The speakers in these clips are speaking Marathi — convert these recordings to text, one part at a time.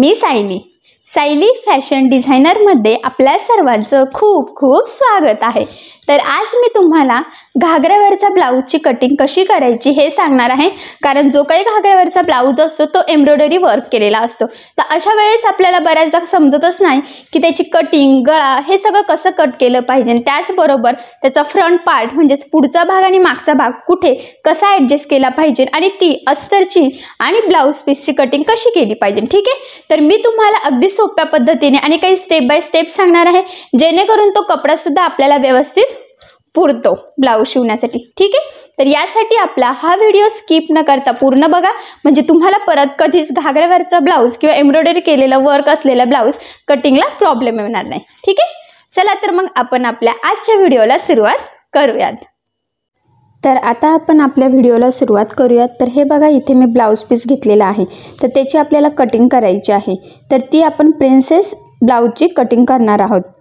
मी सायली सायली फॅशन डिझायनरमध्ये आपल्या सर्वांचं खूप खूप स्वागत आहे तर आज मी तुम्हाला घागऱ्यावरचा ब्लाऊजची कटिंग कशी करायची हे सांगणार आहे कारण जो काही घागऱ्यावरचा ब्लाऊज असतो तो एम्ब्रॉयडरी वर्क केलेला असतो तर अशा वेळेस आपल्याला बऱ्याचदा समजतच नाही की त्याची कटिंग गळा हे सगळं कसं कट केलं पाहिजे त्याचबरोबर त्याचा फ्रंट पार्ट म्हणजेच पुढचा भाग आणि मागचा भाग कुठे कसा ॲडजस्ट केला पाहिजे आणि ती अस्तरची आणि ब्लाऊज पीसची कटिंग कशी केली पाहिजे ठीक आहे तर मी तुम्हाला अगदी सोप्या पद्धतीने आणि काही स्टेप बाय स्टेप सांगणार आहे जेणेकरून तो कपडासुद्धा आपल्याला व्यवस्थित पुरतो ब्लाऊज शिवण्यासाठी ठीक आहे तर यासाठी आपला हा व्हिडिओ स्किप न करता पूर्ण बघा म्हणजे तुम्हाला परत कधीच घागऱ्यावरचा ब्लाऊज किंवा एम्ब्रॉयडरी केलेला वर्क असलेला ब्लाऊज कटिंगला प्रॉब्लेम येणार नाही ठीक आहे चला तर मग आपण आपल्या आजच्या व्हिडिओला सुरुवात करूयात तर आता आपण आपल्या व्हिडिओला सुरुवात करूयात तर हे बघा इथे मी ब्लाऊज पीस घेतलेला आहे तर त्याची आपल्याला कटिंग करायची आहे तर ती आपण प्रिन्सेस ब्लाऊजची कटिंग करणार आहोत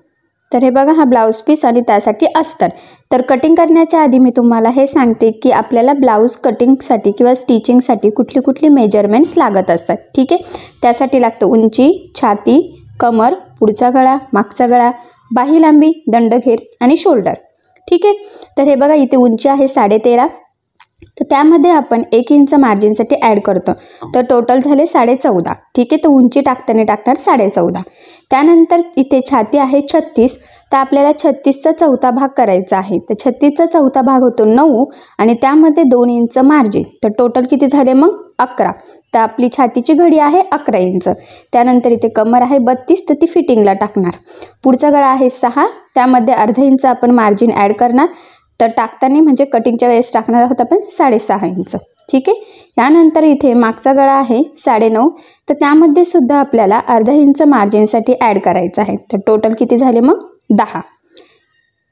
तर हे बघा हा ब्लाऊज पीस आणि त्यासाठी अस्तर तर कटिंग करण्याच्या आधी मी तुम्हाला हे सांगते की आपल्याला ब्लाऊज कटिंगसाठी किंवा स्टिचिंगसाठी कुठली कुठली मेजरमेंट्स लागत असतात ठीक आहे त्यासाठी लागतं उंची छाती कमर पुढचा गळा मागचा गळा बाही लांबी दंडघेर आणि शोल्डर ठीक आहे तर हे बघा इथे उंची आहे साडेतेरा तर त्यामध्ये आपण एक इंच मार्जिनसाठी ॲड करतो तर टोटल झाले साडे चौदा ठीक आहे तर उंची टाकताना टाकणार साडे चौदा त्यानंतर इथे छाती आहे छत्तीस तर आपल्याला छत्तीसचा चौथा भाग करायचा आहे तर छत्तीसचा चौथा भाग होतो नऊ आणि त्यामध्ये दोन इंच मार्जिन तर टोटल किती झाले मग अकरा तर आपली छातीची घडी आहे अकरा इंच त्यानंतर इथे कमर आहे बत्तीस तर ती फिटिंगला टाकणार पुढचा गळा आहे सहा त्यामध्ये अर्धा इंच आपण मार्जिन ॲड करणार तर टाकताना म्हणजे कटिंगच्या वेळेस टाकणार आहोत आपण साडेसहा इंच ठीक आहे यानंतर इथे मागचा गळा आहे साडेनऊ तर त्यामध्ये सुद्धा आपल्याला अर्धा इंच मार्जिनसाठी ॲड करायचं आहे तर टोटल किती झाले मग दहा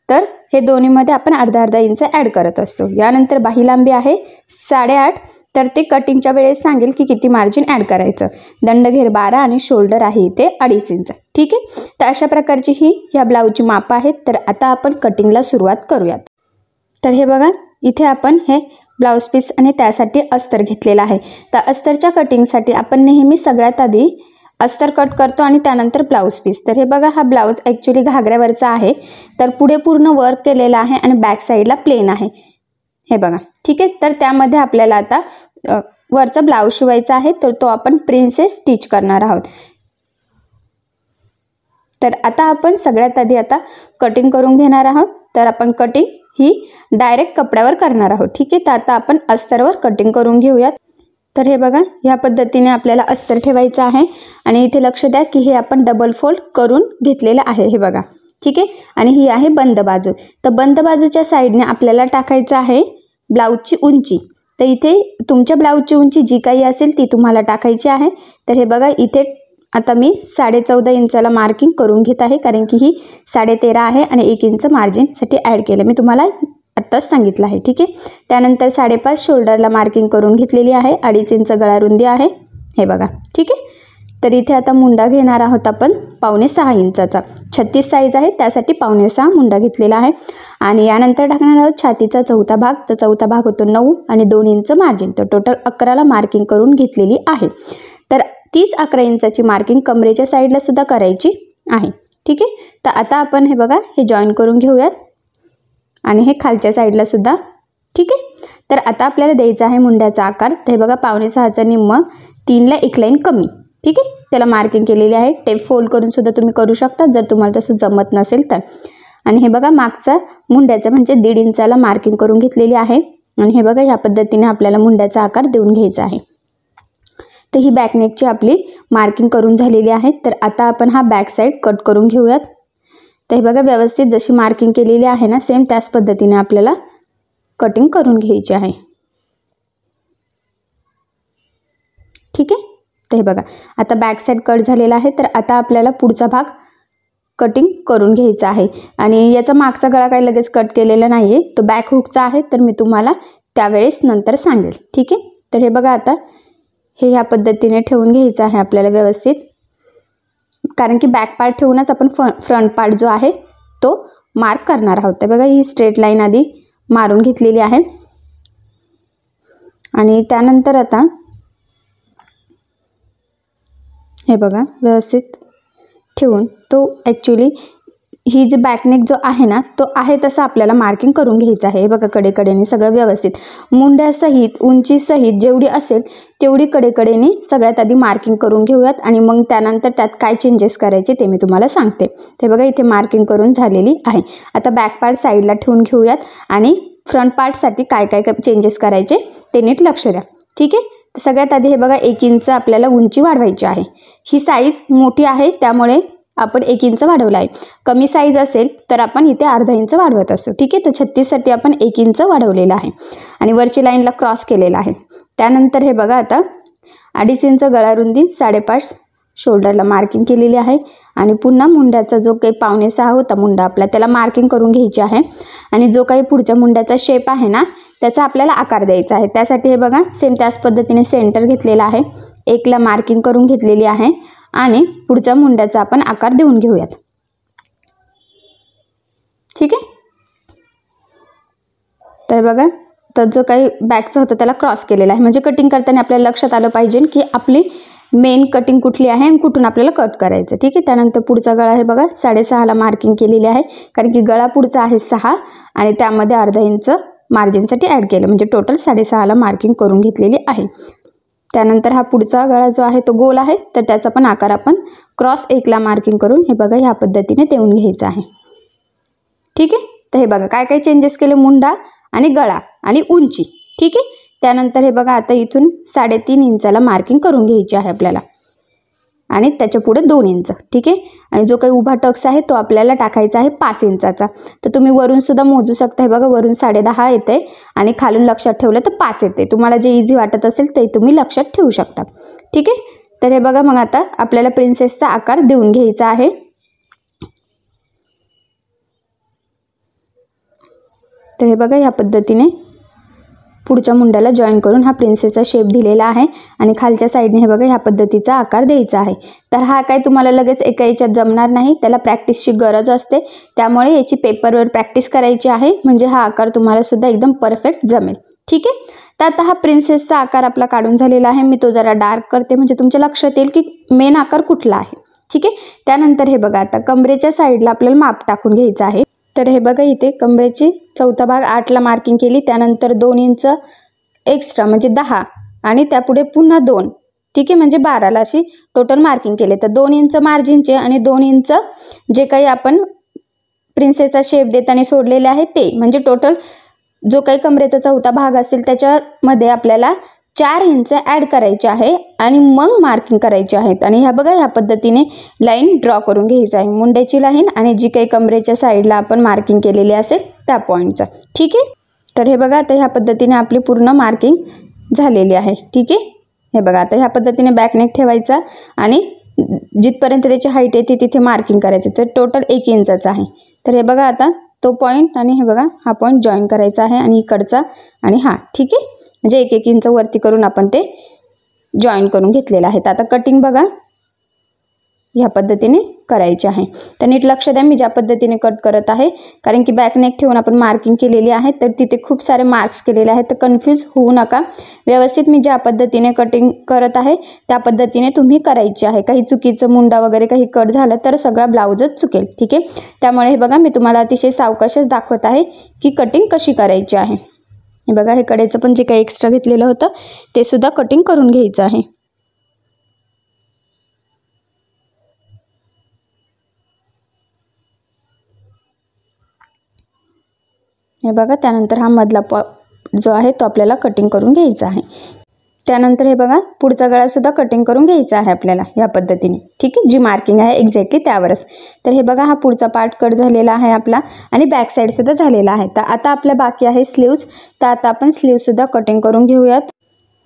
तर हे दोन्हीमध्ये आपण अर्धा अर्धा इंच ॲड करत असतो यानंतर बाही लांबी आहे साडेआठ तर ते कटिंगच्या वेळेस सांगेल की किती मार्जिन ॲड करायचं दंडघेर बारा आणि शोल्डर आहे इथे अडीच इंच ठीक आहे तर अशा प्रकारची ही ह्या ब्लाऊजची मापं आहेत तर आता आपण कटिंगला सुरुवात करूयात तर हे बघा इथे आपण हे ब्लाऊज पीस आणि त्यासाठी अस्तर घेतलेला आहे तर अस्तरच्या कटिंगसाठी आपण नेहमी सगळ्यात आधी अस्तर कट करतो आणि त्यानंतर ब्लाऊज पीस तर हे बघा हा ब्लाऊज ॲक्च्युली घागऱ्यावरचा आहे तर पुढे पूर्ण वर्क केलेला आहे आणि बॅक साईडला प्लेन आहे हे बघा ठीक आहे तर त्यामध्ये आपल्याला आता वरचा ब्लाऊज शिवायचा आहे तर तो आपण प्रिन्सेस स्टिच करणार आहोत तर आता आपण सगळ्यात आधी आता कटिंग करून घेणार आहोत तर आपण कटिंग ही डायरेक्ट कपड्यावर करणार आहोत ठीक आहे तर आता आपण अस्तरवर कटिंग करून घेऊयात तर हे बघा ह्या पद्धतीने आपल्याला अस्तर ठेवायचं आहे आणि इथे लक्ष द्या की हे आपण डबल फोल्ड करून घेतलेलं आहे हे बघा ठीक आहे आणि ही आहे बंद बाजू तर बंद बाजूच्या साईडने आपल्याला टाकायचं आहे ब्लाऊजची उंची तर इथे तुमच्या ब्लाऊजची उंची जी काही असेल ती तुम्हाला टाकायची आहे तर हे बघा इथे आता मी साडेचौदा इंचाला मार्किंग करून घेत आहे कारण की ही तेरा आहे आणि एक इंच मार्जिनसाठी ॲड केलं मी तुम्हाला आत्ताच सांगितलं आहे ठीक आहे त्यानंतर साडेपाच शोल्डरला मार्किंग करून घेतलेली आहे अडीच इंच गळारुंदी आहे हे बघा ठीक आहे तर इथे आता मुंडा घेणार आहोत आपण पावणे सहा इंचाचा छत्तीस साईज आहे त्यासाठी पावणे सहा मुंडा घेतलेला आहे आणि यानंतर टाकणार आहोत छातीचा चौथा भाग तर चौथा भाग होतो नऊ आणि दोन इंच मार्जिन तर टोटल अकराला मार्किंग करून घेतलेली आहे तीस अकरा इंचाची मार्किंग कमरेच्या साईडला सुद्धा करायची आहे ठीक आहे तर आता आपण हे बघा हे जॉईन करून घेऊयात आणि हे खालच्या साईडला सुद्धा ठीक आहे तर आता आपल्याला द्यायचा आहे मुंड्याचा आकार तर हे बघा पावणे सहाचा निम्म तीनला एक लाईन कमी ठीक आहे त्याला मार्किंग केलेली आहे टेप फोल्ड करून सुद्धा तुम्ही करू शकता जर तुम्हाला तसं जमत नसेल तर आणि हे बघा मागचा मुंड्याचा म्हणजे दीड इंचाला मार्किंग करून घेतलेली आहे आणि हे बघा ह्या पद्धतीने आपल्याला मुंड्याचा आकार देऊन घ्यायचा आहे तर ही बॅकनेकची आपली मार्किंग करून झालेली आहे तर आता आपण हा बॅक साईड कट करून घेऊयात तर हे बघा व्यवस्थित जशी मार्किंग केलेली आहे ना सेम त्याच पद्धतीने आपल्याला कटिंग करून घ्यायची आहे ठीक आहे तर हे बघा आता बॅक साईड कट झालेला आहे तर आता आपल्याला पुढचा भाग कटिंग करून घ्यायचा आहे आणि याचा मागचा गळा काही लगेच कट केलेला नाही आहे तो बॅक हुकचा आहे तर मी तुम्हाला त्यावेळेस नंतर सांगेल ठीक आहे तर हे बघा आता हे ह्या पद्धतीने ठेवून घ्यायचं आहे आपल्याला व्यवस्थित कारण की बॅक पार्ट ठेवूनच आपण फ फ्रंट पार्ट जो आहे तो मार्क करणार आहोत तर बघा ही स्ट्रेट लाईन आधी मारून घेतलेली आहे आणि त्यानंतर आता हे बघा व्यवस्थित ठेवून तो ॲक्च्युली ही जी बॅकनेक जो आहे ना तो आहे तसा आपल्याला मार्किंग करून घ्यायचं आहे बघा कडेकडेने सगळं व्यवस्थित मुंड्यासहित उंचीसहित जेवढी असेल तेवढी कडेकडेने सगळ्यात आधी मार्किंग करून घेऊयात आणि मग त्यानंतर त्यात काय चेंजेस करायचे ते मी तुम्हाला सांगते ते बघा इथे मार्किंग करून झालेली आहे आता बॅक पार्ट साईडला ठेवून घेऊयात आणि फ्रंट पार्टसाठी काय काय चेंजेस करायचे ते नीट लक्ष द्या ठीक आहे सगळ्यात आधी हे बघा एक इंच आपल्याला उंची वाढवायची आहे ही साईज मोठी आहे त्यामुळे आपण एक इंच वाढवला आहे कमी साईज असेल तर आपण इथे अर्धा इंच वाढवत असतो ठीक आहे तर छत्तीससाठी आपण एक इंच वाढवलेला आहे आणि वरची लाईनला क्रॉस केलेला आहे त्यानंतर हे बघा आता अडीच इंच गळारुंदी साडेपाच शोल्डरला मार्किंग केलेली आहे आणि पुन्हा मुंड्याचा जो काही पावणे सहा होता मुंडा आपला त्याला मार्किंग करून घ्यायची आहे आणि जो काही पुढच्या मुंड्याचा शेप आहे ना त्याचा आपल्याला आकार द्यायचा आहे त्यासाठी हे बघा सेम त्याच पद्धतीने सेंटर घेतलेला आहे एकला मार्किंग करून घेतलेली आहे आणि पुढच्या मुंड्याचा आपण आकार देऊन घेऊयात ठीक आहे तर बघा तर जो काही बॅकचं होतं त्याला क्रॉस केलेला आहे म्हणजे कटिंग करताना आपल्याला लक्षात आलं पाहिजे की आपली मेन कटिंग कुठली आहे आणि कुठून आपल्याला कट करायचं ठीक आहे त्यानंतर पुढचा गळा आहे बघा साडेसहाला मार्किंग केलेली आहे कारण की गळा पुढचा आहे सहा आणि त्यामध्ये अर्धा इंच मार्जिनसाठी ॲड केलं म्हणजे टोटल साडेसहाला मार्किंग करून घेतलेली आहे त्यानंतर हा पुढचा गळा जो आहे तो गोल आहे तर त्याचा पण आकार आपण क्रॉस एकला मार्किंग करून हे बघा ह्या पद्धतीने देऊन घ्यायचं आहे ठीक आहे तर हे बघा काय काय चेंजेस केले मुंडा आणि गळा आणि उंची ठीक आहे त्यानंतर हे बघा आता इथून साडेतीन इंचाला मार्किंग करून घ्यायची आहे आपल्याला आणि त्याच्या पुढे दोन इंच ठीक आहे आणि जो काही उभा टक्स आहे तो आपल्याला टाकायचा आहे पाच इंचाचा तर तुम्ही वरून सुद्धा मोजू शकता हे बघा वरून साडे दहा येते आणि खालून लक्षात ठेवलं तर पाच येते तुम्हाला जे इझी वाटत असेल ते तुम्ही लक्षात ठेवू शकता ठीक आहे तर हे बघा मग आता आपल्याला प्रिन्सेसचा आकार देऊन घ्यायचा आहे तर हे बघा ह्या पद्धतीने पुढच्या मुंड्याला जॉईन करून हा प्रिन्सेसचा शेप दिलेला आहे आणि खालच्या साईडने हे बघा ह्या पद्धतीचा आकार द्यायचा आहे तर हा काय तुम्हाला लगेच एका याच्यात जमणार नाही त्याला प्रॅक्टिसची गरज असते त्यामुळे याची पेपरवर प्रॅक्टिस करायची आहे म्हणजे हा आकार तुम्हाला सुद्धा एकदम परफेक्ट जमेल ठीक आहे तर आता हा प्रिन्सेसचा आकार आपला काढून झालेला आहे मी तो जरा डार्क करते म्हणजे तुमच्या लक्षात येईल की मेन आकार कुठला आहे ठीक आहे त्यानंतर हे बघा आता कमरेच्या साईडला आपल्याला माप टाकून घ्यायचं आहे तर हे बघा इथे कमरेची चौथा भाग आठला मार्किंग केली त्यानंतर दोन इंच एक्स्ट्रा म्हणजे दहा आणि त्यापुढे पुन्हा दोन ठीक आहे म्हणजे बाराला अशी टोटल मार्किंग केले तर दोन इंच मार्जिनचे आणि दोन इंच जे काही आपण प्रिन्सेसचा शेप देताना सोडलेले आहे ते म्हणजे टोटल जो काही कमरेचा चौथा भाग असेल त्याच्यामध्ये आपल्याला चार इंच ॲड करायचे आहे आणि मग मार्किंग करायचे आहेत आणि ह्या बघा ह्या पद्धतीने लाईन ड्रॉ करून घ्यायचं आहे मुंड्याची लाईन आणि जी काही कमरेच्या साईडला आपण मार्किंग केलेली असेल त्या पॉईंटचा ठीक आहे तर हे बघा आता ह्या पद्धतीने आपली पूर्ण मार्किंग झालेली आहे ठीक आहे हे बघा आता ह्या पद्धतीने बॅकनेक ठेवायचा आणि जिथपर्यंत त्याची हाईट येते तिथे मार्किंग करायचं तर टोटल एक इंचाचं आहे तर हे बघा आता तो पॉईंट आणि हे बघा हा पॉईंट जॉईन करायचा आहे आणि इकडचा आणि हा ठीक आहे म्हणजे एक एक इंच वरती करून आपण ते जॉईन करून घेतलेलं आहे तर आता कटिंग बघा ह्या पद्धतीने करायची आहे तर नीट लक्ष द्या मी ज्या पद्धतीने कट करत आहे कारण की बॅकनेक ठेवून आपण मार्किंग केलेली आहे तर तिथे खूप सारे मार्क्स केलेले आहेत तर कन्फ्यूज होऊ नका व्यवस्थित मी ज्या पद्धतीने कटिंग करत आहे त्या पद्धतीने तुम्ही करायची आहे काही चुकीचं मुंडा वगैरे काही कट झालं तर सगळा ब्लाऊजच चुकेल ठीक आहे त्यामुळे हे बघा मी तुम्हाला अतिशय सावकाशच दाखवत आहे की कटिंग कशी करायची आहे हे बघा हे कडेचं पण जे काही एक्स्ट्रा घेतलेलं होतं ते सुद्धा कटिंग करून घ्यायचं आहे हे बघा त्यानंतर हा मधला पॉ जो आहे तो आपल्याला कटिंग करून घ्यायचा आहे त्यानंतर हे बघा पुढचा गळासुद्धा कटिंग करून घ्यायचा आहे आपल्याला या पद्धतीने ठीक आहे जी मार्किंग आहे एक्झॅक्टली त्यावरच तर हे बघा हा पुढचा पार्ट कट झालेला आहे आपला आणि बॅक साईडसुद्धा झालेला आहे तर आता आपल्या बाकी आहे स्लीव्स तर आता आपण स्लीव्सुद्धा कटिंग करून घेऊयात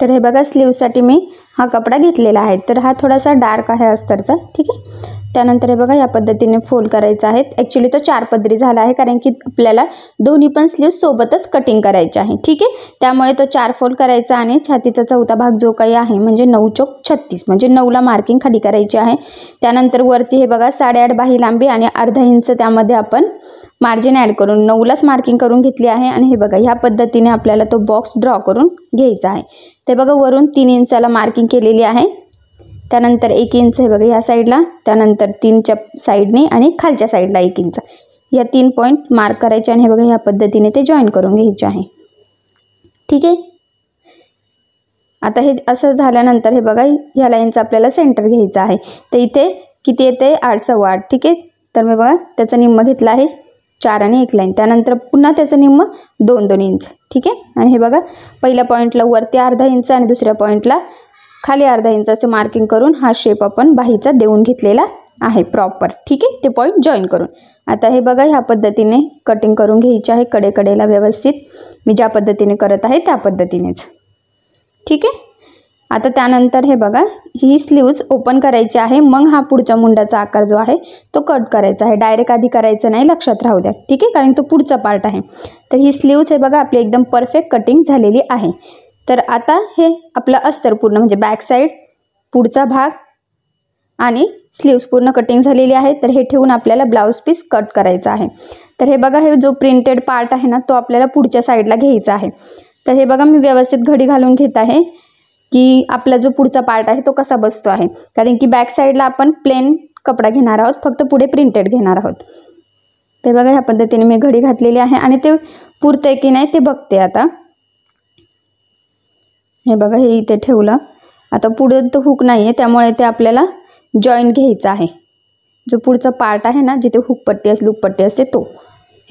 तर हे बघा स्लीवसाठी मी हा कपडा घेतलेला आहे तर हा थोडासा डार्क आहे अस्तरचा ठीक आहे त्यानंतर हे बघा या पद्धतीने फोल्ड करायचं आहे ॲक्च्युली तो चार पदरी झाला आहे कारण की आपल्याला दोन्ही पण स्लीव सोबतच कटिंग करायचे आहे ठीक आहे त्यामुळे तो चार फोल्ड करायचा आणि छातीचा चौथा भाग जो काही आहे म्हणजे नऊ चौक छत्तीस म्हणजे नऊला मार्किंग खाली करायची आहे त्यानंतर वरती हे बघा साडेआठ बाही लांबी आणि अर्धा इंच त्यामध्ये आपण मार्जिन ॲड करून नऊलाच मार्किंग करून घेतली आहे आणि हे बघा ह्या पद्धतीने आपल्याला तो बॉक्स ड्रॉ करून घ्यायचा आहे ते बघा वरून तीन इंचाला मार्किंग केलेली आहे त्यानंतर एक इंच हे बघा ह्या साईडला त्यानंतर तीनच्या साईडने आणि खालच्या साईडला एक इंच या तीन पॉईंट मार्क करायचे आणि हे बघा ह्या पद्धतीने ते जॉईन करून घ्यायचे आहे ठीक आहे आता हे असं झाल्यानंतर हे बघा ह्या लाईनचं आपल्याला सेंटर घ्यायचं आहे तर इथे किती येते आठ सव्वा आठ ठीक आहे तर मी बघा त्याचं निम्म घेतला आहे चार आणि एक लाईन त्यानंतर पुन्हा त्याचं निम्म दोन दोन इंच ठीक आहे आणि हे बघा पहिल्या पॉईंटला वरती अर्धा इंच आणि दुसऱ्या पॉईंटला खाली अर्धा इंच असे मार्किंग करून हा शेप आपण बाहीचा देऊन घेतलेला आहे प्रॉपर ठीक आहे ते पॉईंट जॉईन करून आता हे बघा ह्या पद्धतीने कटिंग करून घ्यायची आहे कडेकडेला व्यवस्थित मी ज्या पद्धतीने करत आहे त्या पद्धतीनेच ठीक आहे आता त्यानंतर हे बघा ही स्लीव्ज ओपन करायची आहे मग हा पुढच्या मुंडाचा आकार जो आहे तो कट करायचा आहे डायरेक्ट आधी करायचं नाही लक्षात राहू द्या ठीक आहे कारण तो पुढचा पार्ट आहे तर ही स्लीव्ज हे बघा आपली एकदम परफेक्ट कटिंग झालेली आहे तर आता हे आपलं अस्तर पूर्ण म्हणजे बॅक साईड पुढचा भाग आणि स्लीव्स पूर्ण कटिंग झालेली आहे तर हे ठेवून आपल्याला ब्लाऊज पीस कट करायचा आहे तर हे बघा हे जो प्रिंटेड पार्ट आहे ना तो आपल्याला पुढच्या साईडला घ्यायचा आहे तर हे बघा मी व्यवस्थित घडी घालून घेत आहे की आपला जो पुढचा पार्ट आहे तो कसा बसतो आहे कारण की बॅक साईडला आपण प्लेन कपडा घेणार आहोत फक्त पुढे प्रिंटेड घेणार आहोत ते बघा ह्या पद्धतीने मी घडी घातलेली आहे आणि ते पुरतं आहे की नाही ते बघते आता हे बघा हे इथे ठेवलं आता पुढं तर हुक नाही आहे त्यामुळे ते आपल्याला जॉईंट घ्यायचं आहे जो पुढचा पार्ट आहे ना जिथे हुकपट्टी असते लुकपट्टी असते तो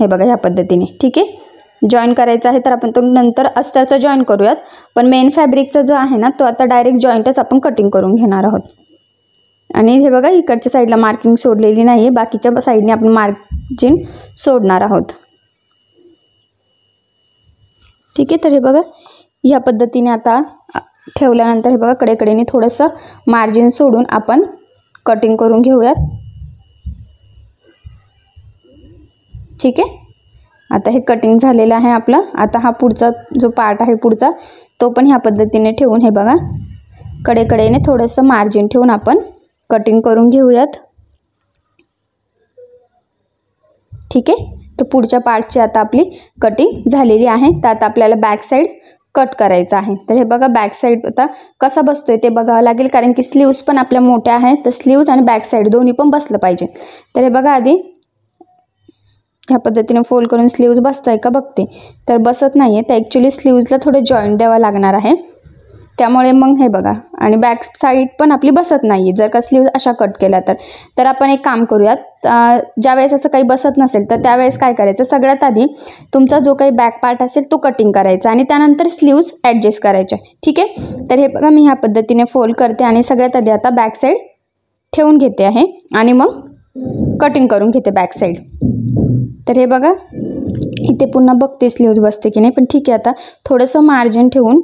हे बघा ह्या पद्धतीने ठीक आहे जॉईन करायचं आहे तर आपण तो नंतर अस्तरचा जॉईन करूयात पण मेन फॅब्रिकचा जो आहे ना तो आता डायरेक्ट जॉईंटच आपण कटिंग करून घेणार आहोत आणि हे बघा इकडच्या साईडला मार्किंग सोडलेली नाही आहे बाकीच्या साईडने आपण मार्जिन सोडणार आहोत ठीक आहे तर हे बघा ह्या पद्धतीने आता ठेवल्यानंतर हे बघा कडेकडेने थोडंसं मार्जिन सोडून आपण कटिंग करून घेऊयात ठीक आहे आता हे कटिंग झालेलं आहे आपलं आता हा पुढचा जो पार्ट आहे पुढचा तो पण ह्या पद्धतीने ठेवून हे बघा कडेकडेने थोडंसं मार्जिन ठेवून आपण कटिंग करून घेऊयात ठीक आहे तर पुढच्या पार्टची आता आपली कटिंग झालेली आहे तर आता आपल्याला बॅक साईड कट करायचं आहे तर हे बघा बॅक साईड आता कसा बसतोय ते बघावं लागेल कारण की स्लीव्ज पण आपल्या मोठ्या आहेत तर स्लीव्ज आणि बॅक साईड दोन्ही पण बसलं पाहिजे तर हे बघा आधी ह्या पद्धतीने फोल्ड करून स्लीव्ज बसत आहे का बघते तर बसत नाही आहे तर ॲक्च्युली स्लीव्जला थोडं जॉईंट द्यावा लागणार आहे त्यामुळे मग हे बघा आणि बॅक साईड पण आपली बसत नाही आहे जर का अशा कट केल्या तर तर आपण एक काम करूयात ज्या वेळेस असं काही बसत नसेल तर त्यावेळेस काय करायचं सगळ्यात आधी तुमचा जो काही बॅक पार्ट असेल तो कटिंग करायचा आणि त्यानंतर स्लीव्स ॲडजस्ट करायचे ठीक आहे तर हे बघा मी ह्या पद्धतीने फोल्ड करते आणि सगळ्यात आधी आता बॅक साईड ठेवून घेते आहे आणि मग कटिंग करून घेते बॅक साईड तर हे बघा इथे पुन्हा बघते स्लीव्ज बसते की नाही पण ठीक आहे आता थोडंसं मार्जिन ठेवून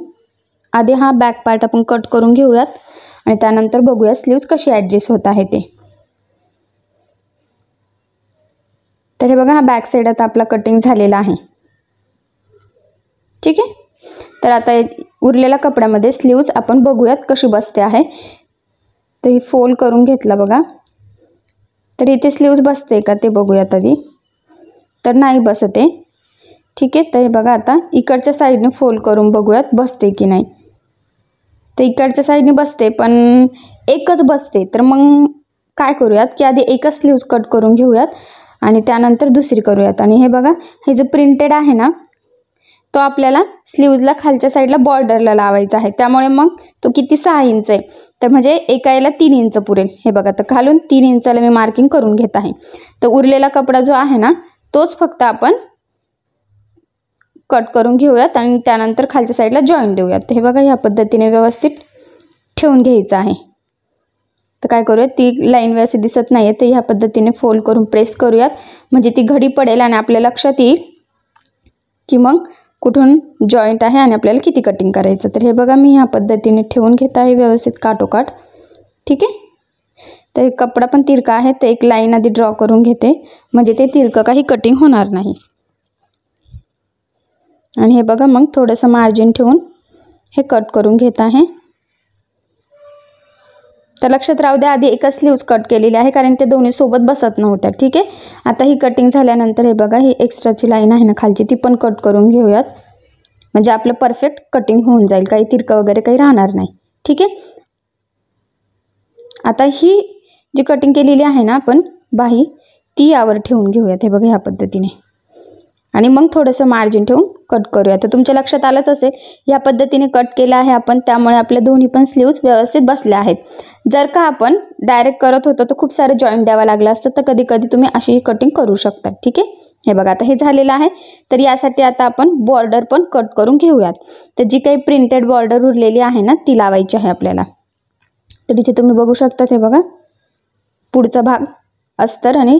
आधी हा बॅक पार्ट आपण कट करून घेऊयात आणि त्यानंतर बघूया स्लीव्ज कशी ॲडजस्ट होत आहे ते तर हे बघा हा बॅक साईड आता आपला कटिंग झालेला आहे ठीक आहे तर आता उरलेल्या कपड्यामध्ये स्लीव्ज आपण बघूयात कशी बसते आहे तर ही फोल्ड करून घेतला बघा तर इथे स्लीव्ज बसते का ते बघूयात आधी तर नाही बसते ठीक आहे तर हे बघा आता इकडच्या साईडने फोल्ड करून बघूयात बसते की नाही तर इकडच्या साईडने बसते पण एकच बसते तर मग काय करूयात की आधी एकच स्लीव्ज कट करून घेऊयात आणि त्यानंतर दुसरी करूयात आणि हे बघा हे जो प्रिंटेड आहे ना तो आपल्याला स्लीव्जला खालच्या साईडला बॉर्डरला लावायचा आहे त्यामुळे मग तो किती सहा इंच आहे तर म्हणजे एका याला तीन इंच पुरेल हे बघा तर खालून तीन इंचाला मी मार्किंग करून घेत आहे तर उरलेला कपडा जो आहे ना तोच फक्त आपण कट करून घेऊयात आणि त्यानंतर खालच्या साईडला जॉईन देऊयात हे बघा ह्या पद्धतीने व्यवस्थित ठेवून घ्यायचं आहे तर काय करूयात ती लाईन व्यवस्थित दिसत नाही आहे तर ह्या पद्धतीने फोल्ड करून प्रेस करूयात म्हणजे ती घडी पडेल आणि आपल्या लक्षात येईल की मग कुठून जॉईंट आहे आणि आपल्याला किती कटिंग करायचं तर हे बघा मी ह्या पद्धतीने ठेवून घेत आहे व्यवस्थित काटोकाट ठीक आहे तर कपडा पण तिरका आहे तर एक लाईन आधी ड्रॉ करून घेते म्हणजे ते तिरकं काही कटिंग होणार नाही आणि हे बघा मग थोडंसं मार्जिन ठेवून हे कट करून घेत आहे तर लक्षात राहू द्या आधी एकच स्लीव्ज कट केलेली आहे कारण ते दोन्ही सोबत बसत नव्हत्या ठीक आहे आता ही कटिंग झाल्यानंतर हे बघा ही एक्स्ट्राची लाईन आहे ना खालची ती पण कट करून घेऊयात म्हणजे आपलं परफेक्ट कटिंग होऊन जाईल काही तिरकं वगैरे काही राहणार नाही ठीक आहे आता ही जी कटिंग केलेली आहे ना आपण बाही ती यावर ठेवून घेऊयात हे बघा ह्या पद्धतीने आणि मग थोडंसं मार्जिन ठेवून कट करूया तर तुमच्या लक्षात आलंच असेल ह्या पद्धतीने कट केलं आहे आपण त्यामुळे आपल्या दोन्ही पण स्लीव्ज व्यवस्थित बसल्या आहेत जर का आपण डायरेक्ट करत होतो तर खूप सारे जॉईंट द्यावं लागलं असतं तर कधी कधी तुम्ही अशीही कटिंग करू शकता ठीक आहे हे बघा आता हे झालेलं आहे तर यासाठी आता आपण बॉर्डर पण कट करून घेऊयात तर जी काही प्रिंटेड बॉर्डर उरलेली आहे ना ती लावायची आहे आपल्याला तर इथे तुम्ही बघू शकता हे बघा पुढचा भाग अस्तर आणि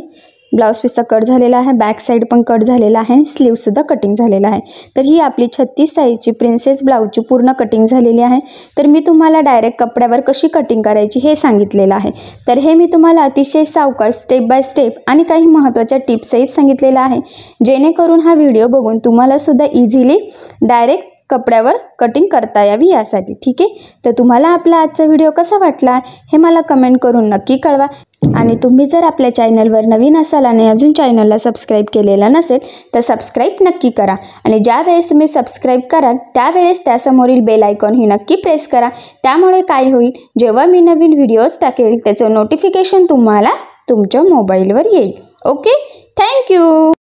ब्लाऊज पीसचा कट झालेला आहे बॅक साईड पण कट झालेला आहे स्लीवसुद्धा कटिंग झालेला आहे तर ही आपली छत्तीस साईजची प्रिन्सेस ब्लाऊजची पूर्ण कटिंग झालेली आहे तर मी तुम्हाला डायरेक्ट कपड्यावर कशी कटिंग करायची हे सांगितलेलं आहे तर हे मी तुम्हाला अतिशय सावकाश स्टेप बाय स्टेप आणि काही महत्त्वाच्या टिप्सही सांगितलेलं आहे जेणेकरून हा व्हिडिओ बघून तुम्हालासुद्धा इझिली डायरेक्ट कपड्यावर कटिंग करता यावी यासाठी ठीक आहे तर तुम्हाला आपला आजचा व्हिडिओ कसा वाटला हे मला कमेंट करून नक्की कळवा आणि तुम्ही जर आपल्या चॅनलवर नवीन असाल आणि अजून चॅनलला सबस्क्राईब केलेला नसेल तर सबस्क्राईब नक्की करा आणि ज्या वेळेस तुम्ही सबस्क्राईब कराल त्यावेळेस त्यासमोरील बेल आयकॉन ही नक्की प्रेस करा त्यामुळे काय होईल जेव्हा मी नवीन व्हिडिओज टाकेल त्याचं नोटिफिकेशन तुम्हाला तुमच्या मोबाईलवर येईल ओके थँक्यू